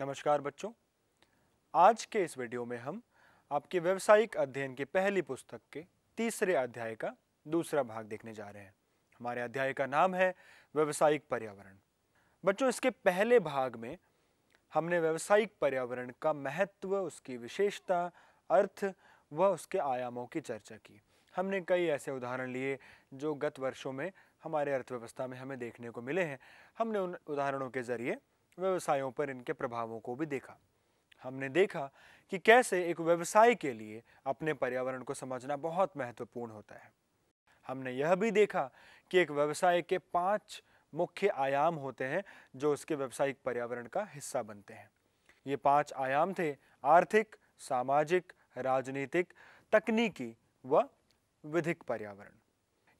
नमस्कार बच्चों आज के इस वीडियो में हम आपके व्यवसायिक अध्ययन के पहली पुस्तक के तीसरे अध्याय का दूसरा भाग देखने जा रहे हैं हमारे अध्याय का नाम है व्यवसायिक पर्यावरण बच्चों इसके पहले भाग में हमने व्यवसायिक पर्यावरण का महत्व उसकी विशेषता अर्थ व उसके आयामों की चर्चा की हमने कई ऐसे उदाहरण लिए जो गत वर्षों में हमारे अर्थव्यवस्था में हमें देखने को मिले हैं हमने उन उदाहरणों के ज़रिए व्यवसायों पर इनके प्रभावों को भी देखा हमने देखा कि कैसे एक व्यवसाय के लिए अपने पर्यावरण को समझना बहुत महत्वपूर्ण होता है हमने यह भी देखा कि एक व्यवसाय के पांच मुख्य आयाम होते हैं जो उसके व्यवसायिक पर्यावरण का हिस्सा बनते हैं ये पांच आयाम थे आर्थिक सामाजिक राजनीतिक तकनीकी व विधिक पर्यावरण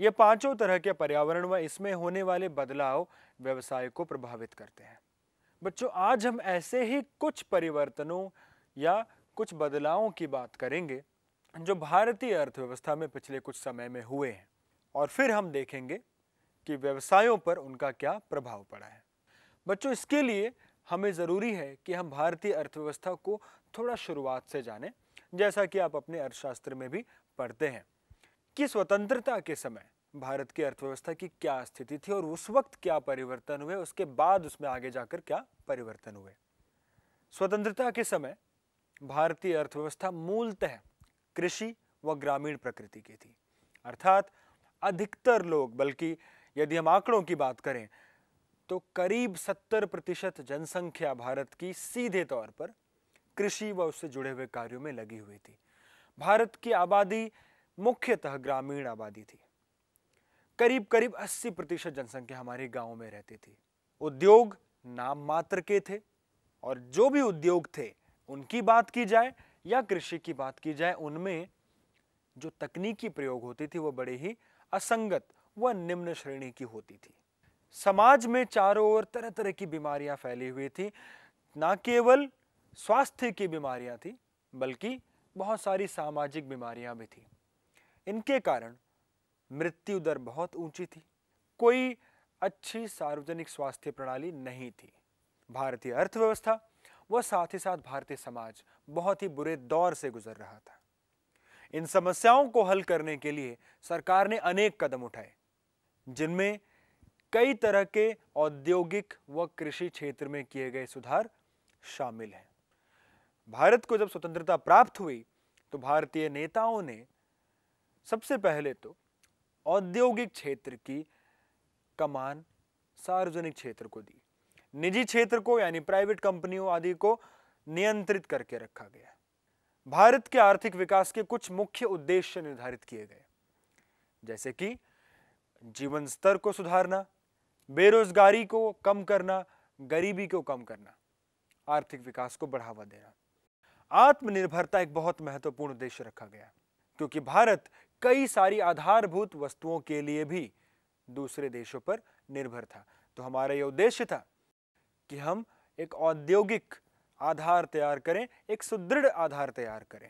ये पांचों तरह के पर्यावरण व इसमें होने वाले बदलाव व्यवसाय को प्रभावित करते हैं बच्चों आज हम ऐसे ही कुछ परिवर्तनों या कुछ बदलावों की बात करेंगे जो भारतीय अर्थव्यवस्था में पिछले कुछ समय में हुए हैं और फिर हम देखेंगे कि व्यवसायों पर उनका क्या प्रभाव पड़ा है बच्चों इसके लिए हमें ज़रूरी है कि हम भारतीय अर्थव्यवस्था को थोड़ा शुरुआत से जानें जैसा कि आप अपने अर्थशास्त्र में भी पढ़ते हैं कि स्वतंत्रता के समय भारत की अर्थव्यवस्था की क्या स्थिति थी और उस वक्त क्या परिवर्तन हुए उसके बाद उसमें आगे जाकर क्या परिवर्तन हुए स्वतंत्रता के समय भारतीय अर्थव्यवस्था मूलतः कृषि व ग्रामीण प्रकृति की थी अर्थात अधिकतर लोग बल्कि यदि हम आंकड़ों की बात करें तो करीब 70 प्रतिशत जनसंख्या भारत की सीधे तौर पर कृषि व उससे जुड़े हुए कार्यों में लगी हुई थी भारत की आबादी मुख्यतः ग्रामीण आबादी थी करीब करीब 80 प्रतिशत जनसंख्या हमारे गाँव में रहती थी उद्योग नाम मात्र के थे और जो भी उद्योग थे उनकी बात की जाए या कृषि की बात की जाए उनमें जो तकनीकी प्रयोग होती थी वो बड़े ही असंगत व निम्न श्रेणी की होती थी समाज में चारों ओर तरह तरह की बीमारियां फैली हुई थी न केवल स्वास्थ्य की बीमारियां थी बल्कि बहुत सारी सामाजिक बीमारियां भी थी इनके कारण मृत्यु दर बहुत ऊंची थी कोई अच्छी सार्वजनिक स्वास्थ्य प्रणाली नहीं थी भारतीय अर्थव्यवस्था व साथ ही साथ भारतीय समाज बहुत ही बुरे दौर से गुजर रहा था इन समस्याओं को हल करने के लिए सरकार ने अनेक कदम उठाए जिनमें कई तरह के औद्योगिक व कृषि क्षेत्र में किए गए सुधार शामिल हैं भारत को जब स्वतंत्रता प्राप्त हुई तो भारतीय नेताओं ने सबसे पहले तो औद्योगिक क्षेत्र की कमान सार्वजनिक क्षेत्र को दी निजी क्षेत्र को यानी प्राइवेट कंपनियों आदि को नियंत्रित करके रखा गया भारत के आर्थिक विकास के कुछ मुख्य उद्देश्य निर्धारित किए गए जैसे कि जीवन स्तर को सुधारना बेरोजगारी को कम करना गरीबी को कम करना आर्थिक विकास को बढ़ावा देना आत्मनिर्भरता एक बहुत महत्वपूर्ण उद्देश्य रखा गया क्योंकि भारत कई सारी आधारभूत वस्तुओं के लिए भी दूसरे देशों पर निर्भर था तो हमारा यह उद्देश्य था कि हम एक औद्योगिक आधार तैयार करें एक सुदृढ़ आधार तैयार करें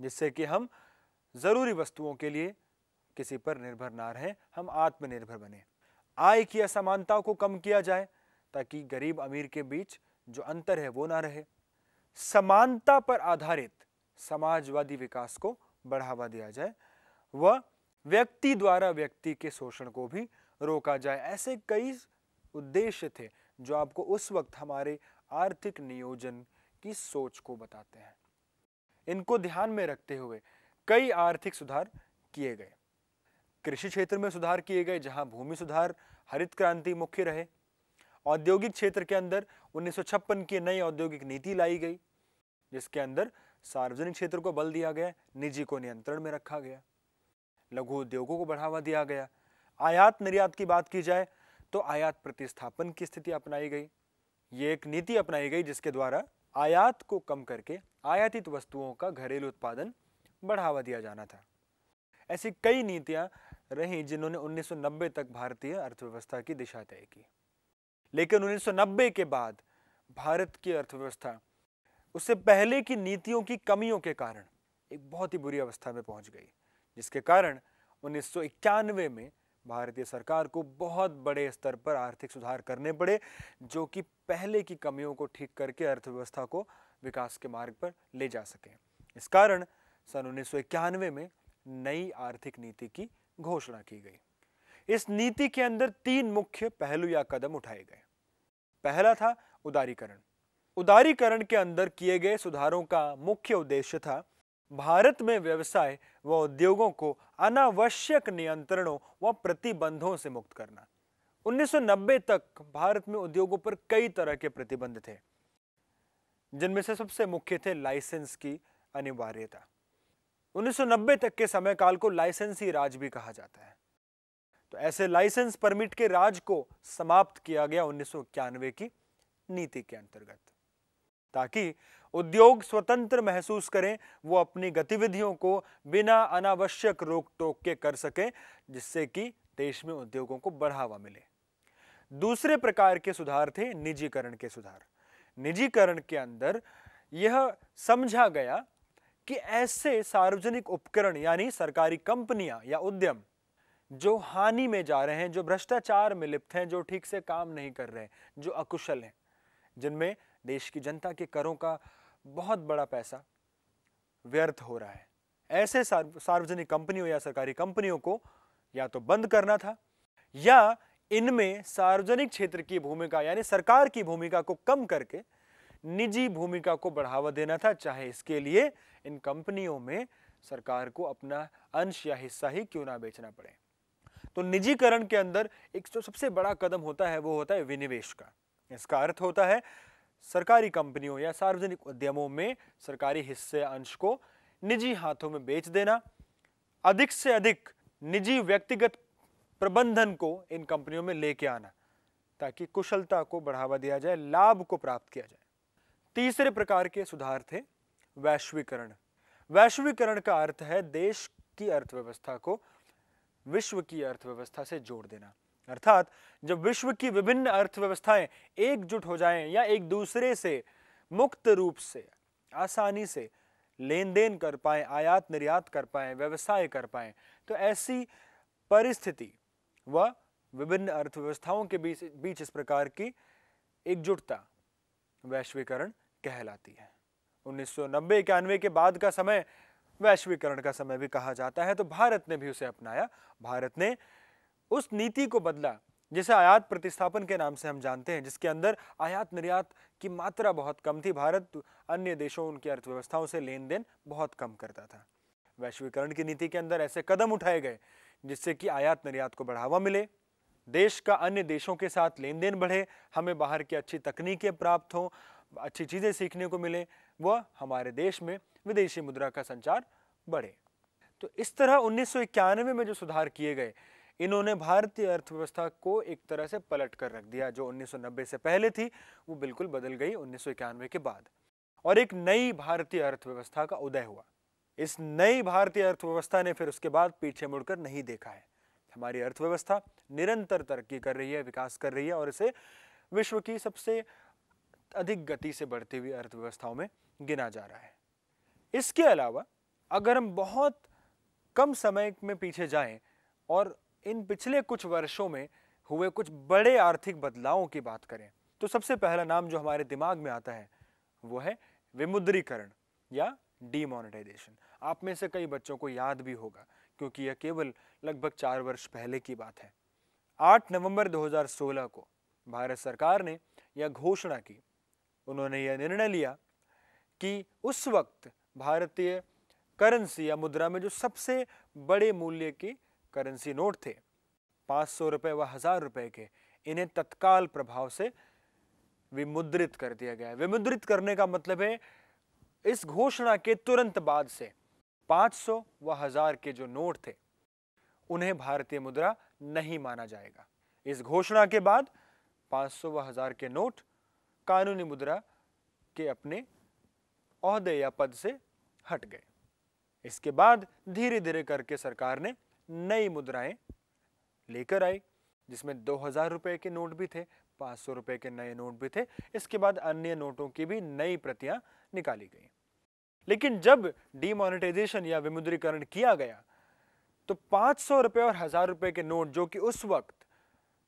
जिससे कि हम ज़रूरी वस्तुओं के लिए किसी पर निर्भर ना रहें हम आत्मनिर्भर बने आय की असमानता को कम किया जाए ताकि गरीब अमीर के बीच जो अंतर है वो ना रहे समानता पर आधारित समाजवादी विकास को बढ़ावा दिया जाए व व्यक्ति द्वारा व्यक्ति के शोषण को भी रोका जाए ऐसे कई उद्देश्य थे जो आपको उस वक्त हमारे आर्थिक नियोजन की सोच को बताते हैं इनको ध्यान में रखते हुए कई आर्थिक सुधार किए गए कृषि क्षेत्र में सुधार किए गए जहां भूमि सुधार हरित क्रांति मुख्य रहे औद्योगिक क्षेत्र के अंदर उन्नीस की नई औद्योगिक नीति लाई गई जिसके अंदर सार्वजनिक क्षेत्र को बल दिया गया निजी को नियंत्रण में रखा गया लघु उद्योगों को बढ़ावा दिया गया आयात निर्यात की बात की जाए तो आयात प्रतिस्थापन की स्थिति अपनाई गई ये एक नीति अपनाई गई जिसके द्वारा आयात को कम करके आयातित वस्तुओं का घरेलू उत्पादन बढ़ावा दिया जाना था ऐसी कई नीतियां रहीं जिन्होंने 1990 तक भारतीय अर्थव्यवस्था की दिशा तय की लेकिन 1990 के बाद भारत की अर्थव्यवस्था उससे पहले की नीतियों की कमियों के कारण एक बहुत ही बुरी अवस्था में पहुंच गई जिसके कारण उन्नीस में भारतीय सरकार को बहुत बड़े स्तर पर आर्थिक सुधार करने पड़े जो कि पहले की कमियों को ठीक करके अर्थव्यवस्था को विकास के मार्ग पर ले जा सके इस कारण सन उन्नीस में नई आर्थिक नीति की घोषणा की गई इस नीति के अंदर तीन मुख्य पहलू या कदम उठाए गए पहला था उदारीकरण उदारीकरण के अंदर किए गए सुधारों का मुख्य उद्देश्य था भारत में व्यवसाय व उद्योगों को अनावश्यक नियंत्रणों व प्रतिबंधों से मुक्त करना 1990 तक भारत में उद्योगों पर कई तरह के प्रतिबंध थे जिनमें से सबसे मुख्य थे लाइसेंस की अनिवार्यता 1990 तक के समय काल को लाइसेंसी राज भी कहा जाता है तो ऐसे लाइसेंस परमिट के राज को समाप्त किया गया उन्नीस की नीति के अंतर्गत ताकि उद्योग स्वतंत्र महसूस करें वो अपनी गतिविधियों को बिना अनावश्यक रोक टोक के कर सकें जिससे कि देश में उद्योगों को बढ़ावा मिले दूसरे प्रकार के सुधार थे निजीकरण के सुधार निजीकरण के अंदर यह समझा गया कि ऐसे सार्वजनिक उपकरण यानी सरकारी कंपनियां या उद्यम जो हानि में जा रहे हैं जो भ्रष्टाचार में लिप्त हैं जो ठीक से काम नहीं कर रहे हैं जो अकुशल हैं जिनमें देश की जनता के करों का बहुत बड़ा पैसा व्यर्थ हो रहा है ऐसे सार्वजनिक कंपनियों या सरकारी कंपनियों को या तो बंद करना था या इनमें सार्वजनिक क्षेत्र की भूमिका यानी सरकार की भूमिका को कम करके निजी भूमिका को बढ़ावा देना था चाहे इसके लिए इन कंपनियों में सरकार को अपना अंश या हिस्सा ही क्यों ना बेचना पड़े तो निजीकरण के अंदर एक जो सबसे बड़ा कदम होता है वो होता है विनिवेश का इसका अर्थ होता है सरकारी कंपनियों या सार्वजनिक उद्यमों में सरकारी हिस्से अंश को निजी हाथों में बेच देना अधिक से अधिक निजी व्यक्तिगत प्रबंधन को इन कंपनियों में लेके आना ताकि कुशलता को बढ़ावा दिया जाए लाभ को प्राप्त किया जाए तीसरे प्रकार के सुधार थे वैश्वीकरण वैश्वीकरण का अर्थ है देश की अर्थव्यवस्था को विश्व की अर्थव्यवस्था से जोड़ देना अर्थात जब विश्व की विभिन्न अर्थव्यवस्थाएं एकजुट हो जाएं या एक दूसरे से मुक्त रूप से आसानी से लेन देन कर पाए आयात निर्यात कर पाए व्यवसाय कर पाए तो ऐसी परिस्थिति व विभिन्न अर्थव्यवस्थाओं के बीच बीच इस प्रकार की एकजुटता वैश्वीकरण कहलाती है उन्नीस सौ नब्बे इक्यानवे के बाद का समय वैश्वीकरण का समय भी कहा जाता है तो भारत ने भी उसे अपनाया भारत ने उस नीति को बदला जिसे आयात प्रतिस्थापन के नाम से हम जानते हैं जिसके अंदर आयात निर्यात की मात्रा बहुत कम थी भारत अन्य देशों उनकी अर्थव्यवस्थाओं से लेन देन बहुत कम करता था वैश्वीकरण की नीति के अंदर ऐसे कदम उठाए गए जिससे कि आयात निर्यात को बढ़ावा मिले देश का अन्य देशों के साथ लेन देन बढ़े हमें बाहर की अच्छी तकनीकें प्राप्त हों अच्छी चीज़ें सीखने को मिले व हमारे देश में विदेशी मुद्रा का संचार बढ़े तो इस तरह उन्नीस में जो सुधार किए गए इन्होंने भारतीय अर्थव्यवस्था को एक तरह से पलट कर रख दिया जो 1990 से पहले थी वो बिल्कुल बदल गई उन्नीस के बाद और एक नई भारतीय अर्थव्यवस्था का उदय हुआ इस नई भारतीय अर्थव्यवस्था ने फिर उसके बाद पीछे मुड़कर नहीं देखा है हमारी अर्थव्यवस्था निरंतर तरक्की कर रही है विकास कर रही है और इसे विश्व की सबसे अधिक गति से बढ़ती हुई अर्थव्यवस्थाओं में गिना जा रहा है इसके अलावा अगर हम बहुत कम समय में पीछे जाएं और इन पिछले कुछ वर्षों में हुए कुछ बड़े आर्थिक बदलावों की बात करें तो सबसे पहला नाम जो हमारे दिमाग में आता है वो है विमुद्रीकरण या डीमोनेटाइजेशन आप में से कई बच्चों को याद भी होगा क्योंकि यह केवल लगभग चार वर्ष पहले की बात है 8 नवंबर 2016 को भारत सरकार ने यह घोषणा की उन्होंने यह निर्णय लिया कि उस वक्त भारतीय करेंसी या मुद्रा में जो सबसे बड़े मूल्य की करेंसी नोट थे पाँच सौ रुपये व हज़ार रुपये के इन्हें तत्काल प्रभाव से विमुद्रित कर दिया गया विमुद्रित करने का मतलब है इस घोषणा के तुरंत बाद से 500 व हजार के जो नोट थे उन्हें भारतीय मुद्रा नहीं माना जाएगा इस घोषणा के बाद 500 व हजार के नोट कानूनी मुद्रा के अपने अहदे या पद से हट गए इसके बाद धीरे धीरे करके सरकार ने नई मुद्राएं लेकर आई जिसमें दो हजार रुपये के नोट भी थे पाँच सौ रुपये के नए नोट भी थे इसके बाद अन्य नोटों की भी नई प्रतियां निकाली गई लेकिन जब डिमोनिटाइजेशन या विमुद्रीकरण किया गया तो पाँच सौ रुपये और हज़ार रुपये के नोट जो कि उस वक्त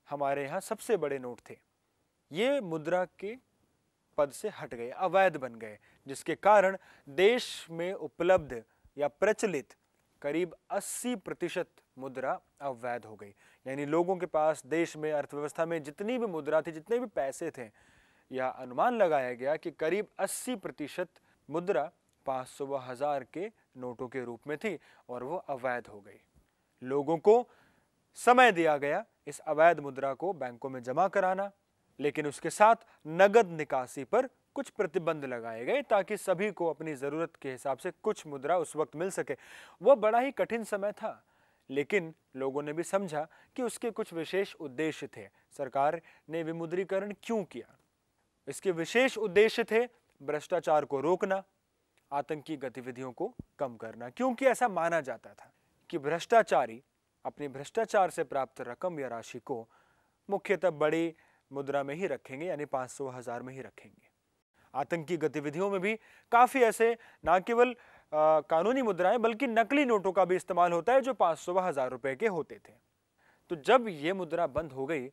हमारे यहाँ सबसे बड़े नोट थे ये मुद्रा के पद से हट गए अवैध बन गए जिसके कारण देश में उपलब्ध या प्रचलित करीब 80 प्रतिशत मुद्रा अवैध हो गई यानी लोगों के पास देश में अर्थव्यवस्था में जितनी भी मुद्रा थी जितने भी पैसे थे यह अनुमान लगाया गया कि करीब 80 प्रतिशत मुद्रा पाँच सौ व हज़ार के नोटों के रूप में थी और वो अवैध हो गई लोगों को समय दिया गया इस अवैध मुद्रा को बैंकों में जमा कराना लेकिन उसके साथ नगद निकासी पर कुछ प्रतिबंध लगाए गए ताकि सभी को अपनी ज़रूरत के हिसाब से कुछ मुद्रा उस वक्त मिल सके वह बड़ा ही कठिन समय था लेकिन लोगों ने भी समझा कि उसके कुछ विशेष उद्देश्य थे सरकार ने विमुद्रीकरण क्यों किया इसके विशेष उद्देश्य थे भ्रष्टाचार को रोकना आतंकी गतिविधियों को कम करना क्योंकि ऐसा माना जाता था कि भ्रष्टाचारी अपने भ्रष्टाचार से प्राप्त रकम या राशि को मुख्यतः बड़ी मुद्रा में ही रखेंगे यानी पाँच सौ हज़ार में ही रखेंगे आतंकी गतिविधियों में भी काफ़ी ऐसे ना केवल कानूनी मुद्राएं बल्कि नकली नोटों का भी इस्तेमाल होता है जो पाँच सौ व हज़ार रुपये के होते थे तो जब ये मुद्रा बंद हो गई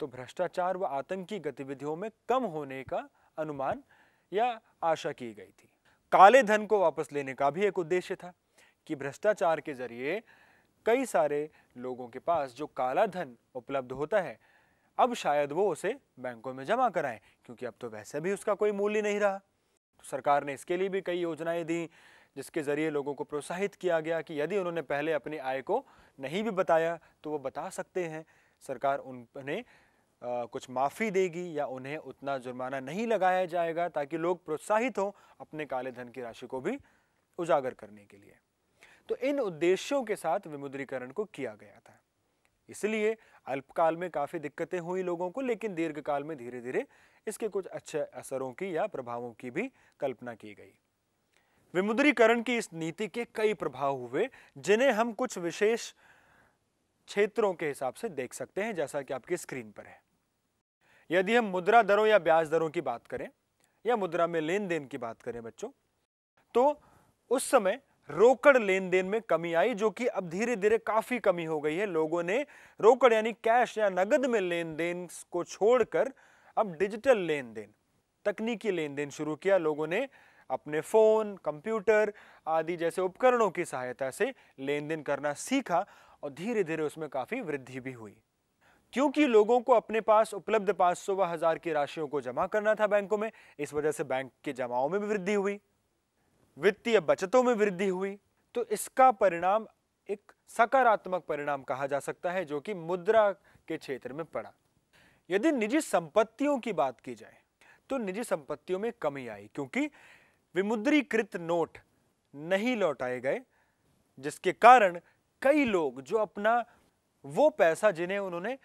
तो भ्रष्टाचार व आतंकी गतिविधियों में कम होने का अनुमान या आशा की गई थी काले धन को वापस लेने का भी एक उद्देश्य था कि भ्रष्टाचार के जरिए कई सारे लोगों के पास जो काला धन उपलब्ध होता है अब शायद वो उसे बैंकों में जमा कराएं क्योंकि अब तो वैसे भी उसका कोई मूल्य नहीं रहा तो सरकार ने इसके लिए भी कई योजनाएं दी जिसके ज़रिए लोगों को प्रोत्साहित किया गया कि यदि उन्होंने पहले अपनी आय को नहीं भी बताया तो वो बता सकते हैं सरकार उन्हें कुछ माफ़ी देगी या उन्हें उतना जुर्माना नहीं लगाया जाएगा ताकि लोग प्रोत्साहित हों अपने काले धन की राशि को भी उजागर करने के लिए तो इन उद्देश्यों के साथ विमुद्रीकरण को किया गया था इसलिए अल्पकाल में काफ़ी दिक्कतें हुई लोगों को लेकिन दीर्घकाल में धीरे धीरे इसके कुछ अच्छे असरों की या प्रभावों की भी कल्पना की गई विमुद्रीकरण की इस नीति के कई प्रभाव हुए जिन्हें हम कुछ विशेष क्षेत्रों के हिसाब से देख सकते हैं जैसा कि आपकी स्क्रीन पर है यदि हम मुद्रा दरों या ब्याज दरों की बात करें या मुद्रा में लेन देन की बात करें बच्चों तो उस समय रोकड़ लेन देन में कमी आई जो कि अब धीरे धीरे काफ़ी कमी हो गई है लोगों ने रोकड़ यानी कैश या नगद में लेन देन को छोड़कर अब डिजिटल लेन देन तकनीकी लेन देन शुरू किया लोगों ने अपने फ़ोन कंप्यूटर आदि जैसे उपकरणों की सहायता से लेन देन करना सीखा और धीरे धीरे उसमें काफ़ी वृद्धि भी हुई क्योंकि लोगों को अपने पास उपलब्ध पांच सौ व हज़ार की राशियों को जमा करना था बैंकों में इस वजह से बैंक के जमाओं में भी वृद्धि हुई वित्तीय बचतों में वृद्धि हुई तो इसका परिणाम एक सकारात्मक परिणाम कहा जा सकता है जो कि मुद्रा के क्षेत्र में पड़ा यदि निजी संपत्तियों की बात की जाए तो निजी संपत्तियों में कमी आई क्योंकि विमुद्रीकृत नोट नहीं लौटाए गए जिसके कारण कई लोग जो अपना वो पैसा जिन्हें उन्होंने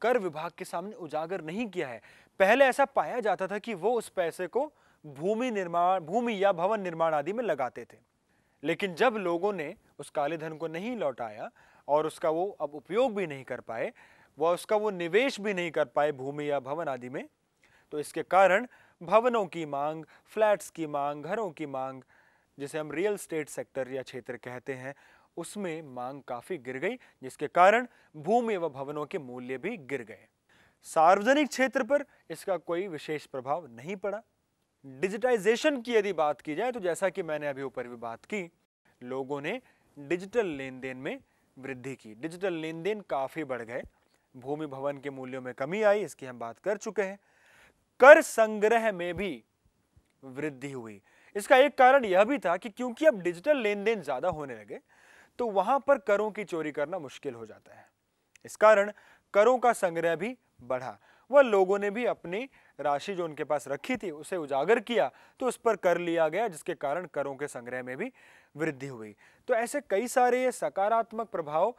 कर विभाग के सामने उजागर नहीं किया है पहले ऐसा पाया जाता था कि वो उस पैसे को भूमि निर्माण भूमि या भवन निर्माण आदि में लगाते थे लेकिन जब लोगों ने उस काले धन को नहीं लौटाया और उसका वो अब उपयोग भी नहीं कर पाए व उसका वो निवेश भी नहीं कर पाए भूमि या भवन आदि में तो इसके कारण भवनों की मांग फ्लैट्स की मांग घरों की मांग जिसे हम रियल स्टेट सेक्टर या क्षेत्र कहते हैं उसमें मांग काफ़ी गिर गई जिसके कारण भूमि व भवनों के मूल्य भी गिर गए सार्वजनिक क्षेत्र पर इसका कोई विशेष प्रभाव नहीं पड़ा डिजिटाइजेशन की यदि बात की जाए तो जैसा कि मैंने अभी ऊपर भी बात की लोगों ने डिजिटल लेन देन में वृद्धि की डिजिटल लेन देन काफ़ी बढ़ गए भूमि भवन के मूल्यों में कमी आई इसकी हम बात कर चुके हैं कर संग्रह में भी वृद्धि हुई इसका एक कारण यह भी था कि क्योंकि अब डिजिटल लेन देन ज़्यादा होने लगे तो वहाँ पर करों की चोरी करना मुश्किल हो जाता है इस कारण करों का संग्रह भी बढ़ा वह लोगों ने भी अपनी राशि जो उनके पास रखी थी उसे उजागर किया तो उस पर कर लिया गया जिसके कारण करों के संग्रह में भी वृद्धि हुई तो ऐसे कई सारे ये सकारात्मक प्रभाव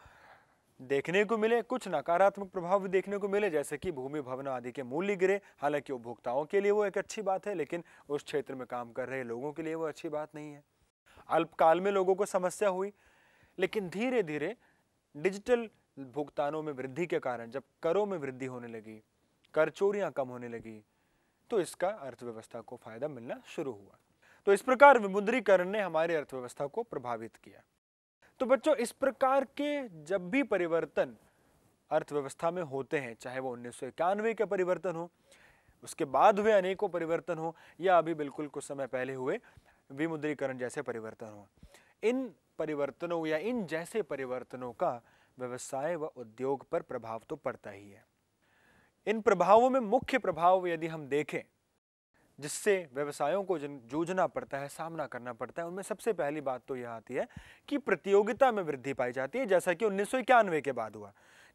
देखने को मिले कुछ नकारात्मक प्रभाव भी देखने को मिले जैसे कि भूमि भवन आदि के मूल्य गिरे हालांकि उपभोक्ताओं के लिए वो एक अच्छी बात है लेकिन उस क्षेत्र में काम कर रहे लोगों के लिए वो अच्छी बात नहीं है अल्पकाल में लोगों को समस्या हुई लेकिन धीरे धीरे डिजिटल भुगतानों में वृद्धि के कारण जब करों में वृद्धि होने लगी कर चोरियां कम होने लगी तो इसका अर्थव्यवस्था को फायदा मिलना शुरू हुआ तो इस प्रकार विमुद्रीकरण ने हमारी अर्थव्यवस्था को प्रभावित किया तो बच्चों इस प्रकार के जब भी परिवर्तन अर्थव्यवस्था में होते हैं चाहे वो उन्नीस के परिवर्तन हो उसके बाद हुए अनेकों परिवर्तन हो या अभी बिल्कुल कुछ समय पहले हुए विमुद्रीकरण जैसे परिवर्तन हो इन परिवर्तनों या इन जैसे परिवर्तनों का व्यवसाय व उद्योग पर प्रभाव तो पड़ता ही है इन प्रभावों में मुख्य प्रभाव यदि हम देखें जिससे व्यवसायों को जन जूझना पड़ता है सामना करना पड़ता है उनमें सबसे पहली बात तो यह आती है कि प्रतियोगिता में वृद्धि पाई जाती है जैसा कि उन्नीस के बाद हुआ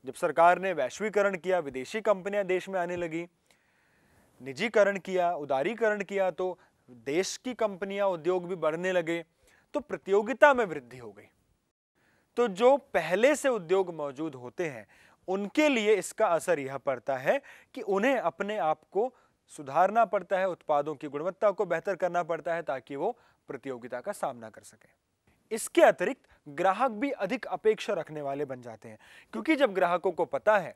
जब सरकार ने वैश्वीकरण किया विदेशी कंपनियां देश में आने लगी निजीकरण किया उदारीकरण किया तो देश की कंपनियां उद्योग भी बढ़ने लगे तो प्रतियोगिता में वृद्धि हो गई तो जो पहले से उद्योग मौजूद होते हैं उनके लिए इसका असर यह पड़ता है कि उन्हें अपने आप को सुधारना पड़ता है उत्पादों की गुणवत्ता को बेहतर करना पड़ता है ताकि वो प्रतियोगिता का सामना कर सकें इसके अतिरिक्त ग्राहक भी अधिक अपेक्षा रखने वाले बन जाते हैं क्योंकि जब ग्राहकों को पता है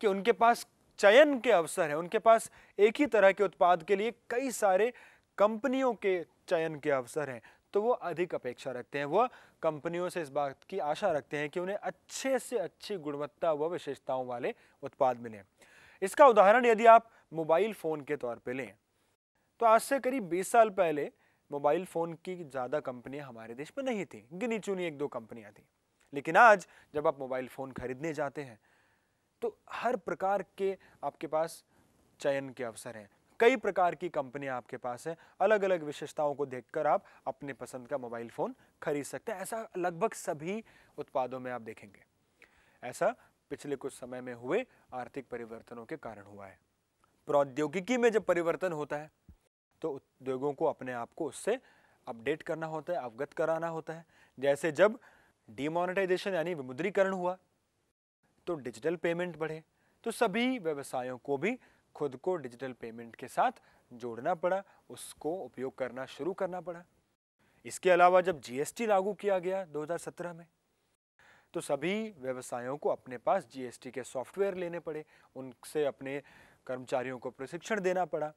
कि उनके पास चयन के अवसर है उनके पास एक ही तरह के उत्पाद के लिए कई सारे कंपनियों के चयन के अवसर हैं तो वो अधिक अपेक्षा रखते हैं वो कंपनियों से इस बात की आशा रखते हैं कि उन्हें अच्छे से अच्छी गुणवत्ता व विशेषताओं वाले उत्पाद मिलें इसका उदाहरण यदि आप मोबाइल फ़ोन के तौर पर लें तो आज से करीब बीस साल पहले मोबाइल फ़ोन की ज़्यादा कंपनियां हमारे देश में नहीं थी गिनी चुनी एक दो कंपनियां थी लेकिन आज जब आप मोबाइल फ़ोन खरीदने जाते हैं तो हर प्रकार के आपके पास चयन के अवसर हैं कई प्रकार की कंपनियां आपके पास हैं अलग अलग विशेषताओं को देखकर आप अपने पसंद का मोबाइल फ़ोन खरीद सकते हैं ऐसा लगभग सभी उत्पादों में आप देखेंगे ऐसा पिछले कुछ समय में हुए आर्थिक परिवर्तनों के कारण हुआ है प्रौद्योगिकी में जब परिवर्तन होता है तो उद्योगों को अपने आप को उससे अपडेट करना होता है अवगत कराना होता है जैसे जब डिमोनेटाइजेशन यानी विमुद्रीकरण हुआ तो डिजिटल पेमेंट बढ़े तो सभी व्यवसायों को भी खुद को डिजिटल पेमेंट के साथ जोड़ना पड़ा उसको उपयोग करना शुरू करना पड़ा इसके अलावा जब जीएसटी लागू किया गया 2017 में तो सभी व्यवसायों को अपने पास जीएसटी के सॉफ्टवेयर लेने पड़े उनसे अपने कर्मचारियों को प्रशिक्षण देना पड़ा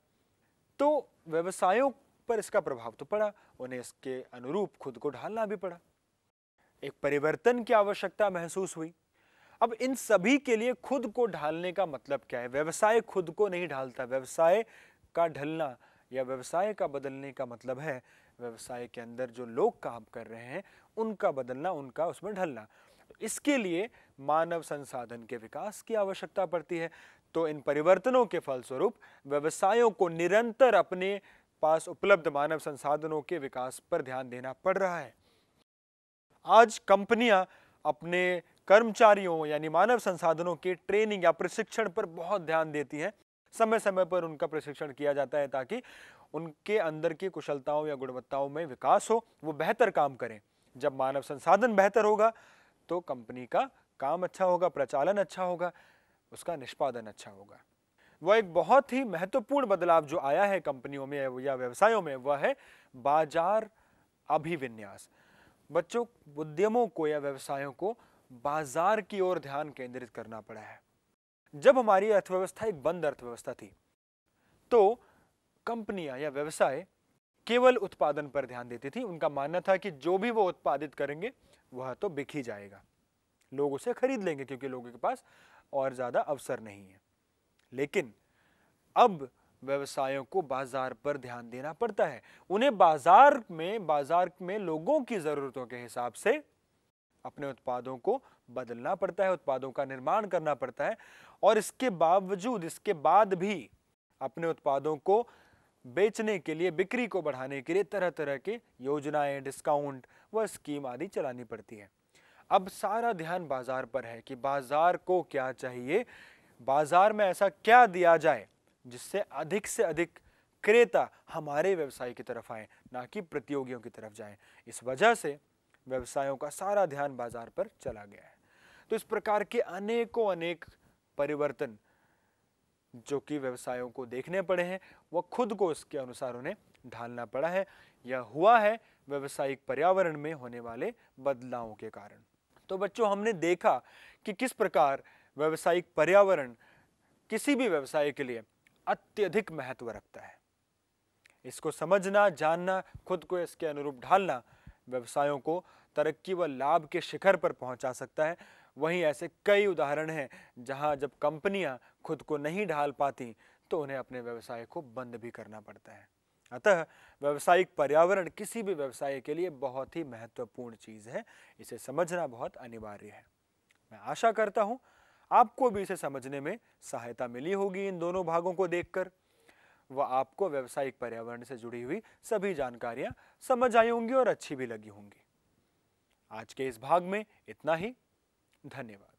तो व्यवसायों पर इसका प्रभाव तो पड़ा उन्हें इसके अनुरूप खुद को ढालना भी पड़ा एक परिवर्तन की आवश्यकता महसूस हुई अब इन सभी के लिए खुद को ढालने का मतलब क्या है व्यवसाय खुद को नहीं ढालता व्यवसाय का ढलना या व्यवसाय का बदलने का मतलब है व्यवसाय के अंदर जो लोग काम कर रहे हैं उनका बदलना उनका उसमें ढलना इसके लिए मानव संसाधन के विकास की आवश्यकता पड़ती है तो इन परिवर्तनों के फलस्वरूप व्यवसायों को निरंतर अपने पास उपलब्ध मानव संसाधनों के विकास पर ध्यान देना पड़ रहा है आज कंपनियां अपने कर्मचारियों यानी मानव संसाधनों के ट्रेनिंग या प्रशिक्षण पर बहुत ध्यान देती है समय समय पर उनका प्रशिक्षण किया जाता है ताकि उनके अंदर की कुशलताओं या गुणवत्ताओं में विकास हो वो बेहतर काम करें जब मानव संसाधन बेहतर होगा तो कंपनी का काम अच्छा होगा प्रचालन अच्छा होगा उसका निष्पादन अच्छा होगा वह एक बहुत ही महत्वपूर्ण बदलाव जो आया है कंपनियों में या व्यवसायों में वह है बाजार अभिविन्यास बच्चों उद्यमों को या व्यवसायों को बाजार की ओर ध्यान केंद्रित करना पड़ा है जब हमारी अर्थव्यवस्था एक बंद अर्थव्यवस्था थी तो कंपनियां या व्यवसाय केवल उत्पादन पर ध्यान देती थी उनका मानना था कि जो भी वो उत्पादित करेंगे वह तो बिक ही जाएगा लोग उसे खरीद लेंगे क्योंकि लोगों के पास और ज़्यादा अवसर नहीं है लेकिन अब व्यवसायों को बाजार पर ध्यान देना पड़ता है उन्हें बाजार में बाजार में लोगों की ज़रूरतों के हिसाब से अपने उत्पादों को बदलना पड़ता है उत्पादों का निर्माण करना पड़ता है और इसके बावजूद इसके बाद भी अपने उत्पादों को बेचने के लिए बिक्री को बढ़ाने के लिए तरह तरह के योजनाएं डिस्काउंट व स्कीम आदि चलानी पड़ती है अब सारा ध्यान बाजार पर है कि बाजार को क्या चाहिए बाजार में ऐसा क्या दिया जाए जिससे अधिक से अधिक क्रेता हमारे व्यवसाय की तरफ आए ना कि प्रतियोगियों की तरफ जाएं इस वजह से व्यवसायों का सारा ध्यान बाजार पर चला गया है तो इस प्रकार के अनेकों अनेक परिवर्तन जो कि व्यवसायों को देखने पड़े हैं वह खुद को उसके अनुसार उन्हें ढालना पड़ा है यह हुआ है व्यवसायिक पर्यावरण में होने वाले बदलावों के कारण तो बच्चों हमने देखा कि किस प्रकार व्यवसायिक पर्यावरण किसी भी व्यवसाय के लिए अत्यधिक महत्व रखता है इसको समझना जानना खुद को इसके अनुरूप ढालना व्यवसायों को तरक्की व लाभ के शिखर पर पहुंचा सकता है वहीं ऐसे कई उदाहरण हैं जहां जब कंपनियां खुद को नहीं ढाल पाती तो उन्हें अपने व्यवसाय को बंद भी करना पड़ता है अतः व्यवसायिक पर्यावरण किसी भी व्यवसाय के लिए बहुत ही महत्वपूर्ण चीज़ है इसे समझना बहुत अनिवार्य है मैं आशा करता हूँ आपको भी इसे समझने में सहायता मिली होगी इन दोनों भागों को देखकर व आपको व्यवसायिक पर्यावरण से जुड़ी हुई सभी जानकारियां समझ आई होंगी और अच्छी भी लगी होंगी आज के इस भाग में इतना ही धन्यवाद